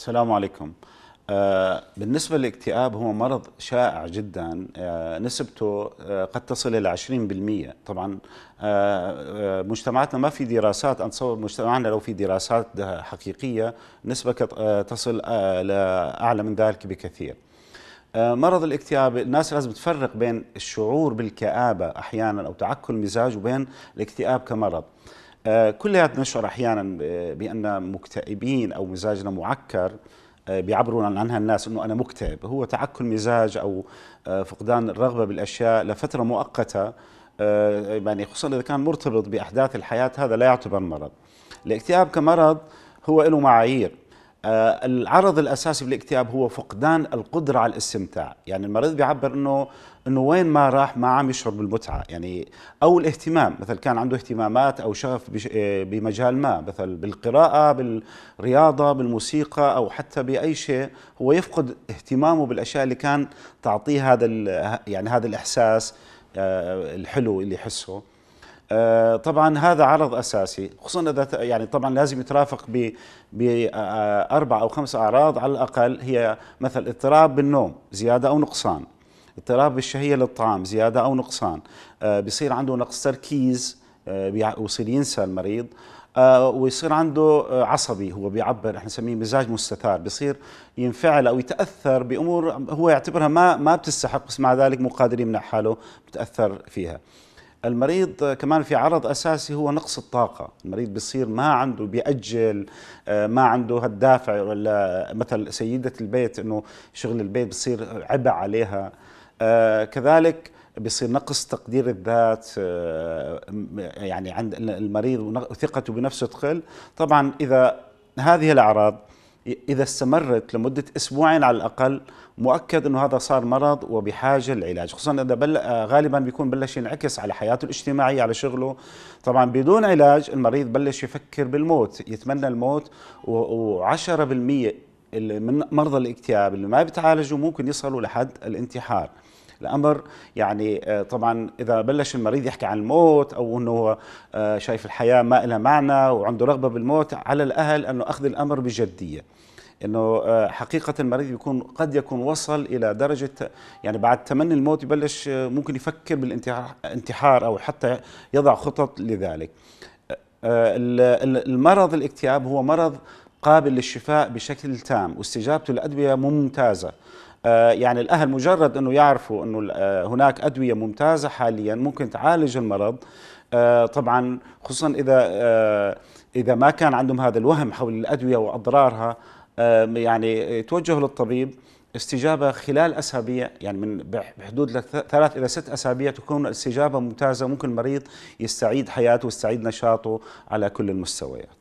السلام عليكم آه، بالنسبة للاكتئاب هو مرض شائع جدا آه، نسبته آه، قد تصل إلى 20% طبعا مجتمعاتنا ما في دراسات أتصور مجتمعنا لو في دراسات حقيقية نسبة تصل لأعلى من ذلك بكثير مرض الاكتئاب الناس لازم تفرق بين الشعور بالكآبة أحيانا أو تعكر المزاج وبين الاكتئاب كمرض آه، كلياتنا نشعر احيانا بان مكتئبين او مزاجنا معكر آه، بيعبرون عنها الناس انه انا مكتئب هو تعكر مزاج او آه، فقدان الرغبه بالاشياء لفتره مؤقته يعني خصوصا اذا كان مرتبط باحداث الحياه هذا لا يعتبر مرض الاكتئاب كمرض هو له معايير آه، العرض الاساسي بالاكتئاب هو فقدان القدره على الاستمتاع يعني المريض بيعبر انه انه وين ما راح ما عم يشعر بالمتعه يعني او الاهتمام مثل كان عنده اهتمامات او شغف آه، بمجال ما مثل بالقراءه بالرياضه بالموسيقى او حتى باي شيء هو يفقد اهتمامه بالاشياء اللي كان تعطيه هذا يعني هذا الاحساس آه، الحلو اللي يحسه آه، طبعا هذا عرض اساسي خصوصا اذا يعني طبعا لازم يترافق ب باربع آه، او خمس اعراض على الاقل هي مثل اضطراب بالنوم زياده او نقصان اضطراب بالشهيه للطعام زياده او نقصان آه، بيصير عنده نقص تركيز ويصير ينسى المريض ويصير عنده عصبي هو بيعبر احنا نسميه مزاج مستثار بيصير ينفعل او يتاثر بامور هو يعتبرها ما ما بتستحق بس مع ذلك مو قادر يمنع حاله بتاثر فيها المريض كمان في عرض اساسي هو نقص الطاقه، المريض بيصير ما عنده بيأجل آه، ما عنده هالدافع ولا مثل سيده البيت انه شغل البيت بصير عبء عليها آه، كذلك بيصير نقص تقدير الذات آه، يعني عند المريض وثقته بنفسه تقل، طبعا اذا هذه الاعراض إذا استمرت لمدة أسبوعين على الأقل مؤكد أنه هذا صار مرض وبحاجة للعلاج خصوصا إذا بل آه، غالبا بيكون بلش ينعكس على حياته الاجتماعية على شغله طبعا بدون علاج المريض بلش يفكر بالموت يتمنى الموت و10% من مرضى الاكتئاب اللي ما بيتعالجوا ممكن يصلوا لحد الانتحار الامر يعني آه، طبعا اذا بلش المريض يحكي عن الموت او انه آه، شايف الحياه ما لها معنى وعنده رغبه بالموت على الاهل انه اخذ الامر بجديه انه آه، حقيقه المريض بيكون قد يكون وصل الى درجه يعني بعد تمني الموت يبلش ممكن يفكر بالانتحار او حتى يضع خطط لذلك المرض الاكتئاب هو مرض قابل للشفاء بشكل تام واستجابته للادويه ممتازه آه، يعني الأهل مجرد أنه يعرفوا أنه آه، هناك أدوية ممتازة حاليا ممكن تعالج المرض آه، طبعا خصوصا إذا إذا ما كان عندهم هذا الوهم حول الأدوية وأضرارها يعني توجهوا للطبيب استجابه خلال اسابيع يعني من بحدود ثلاث الى ست اسابيع تكون الاستجابه ممتازه ممكن المريض يستعيد حياته ويستعيد نشاطه على كل المستويات